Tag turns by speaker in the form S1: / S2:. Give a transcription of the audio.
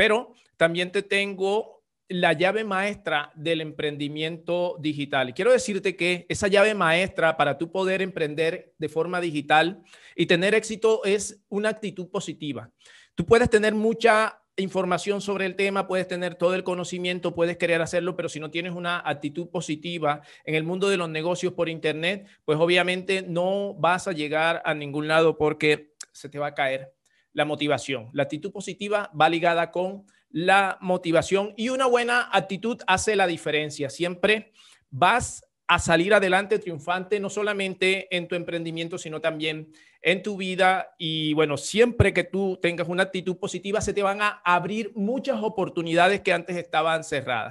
S1: Pero también te tengo la llave maestra del emprendimiento digital. Quiero decirte que esa llave maestra para tú poder emprender de forma digital y tener éxito es una actitud positiva. Tú puedes tener mucha información sobre el tema, puedes tener todo el conocimiento, puedes querer hacerlo, pero si no tienes una actitud positiva en el mundo de los negocios por Internet, pues obviamente no vas a llegar a ningún lado porque se te va a caer la motivación. La actitud positiva va ligada con la motivación y una buena actitud hace la diferencia. Siempre vas a salir adelante triunfante, no solamente en tu emprendimiento, sino también en tu vida. Y bueno, siempre que tú tengas una actitud positiva, se te van a abrir muchas oportunidades que antes estaban cerradas.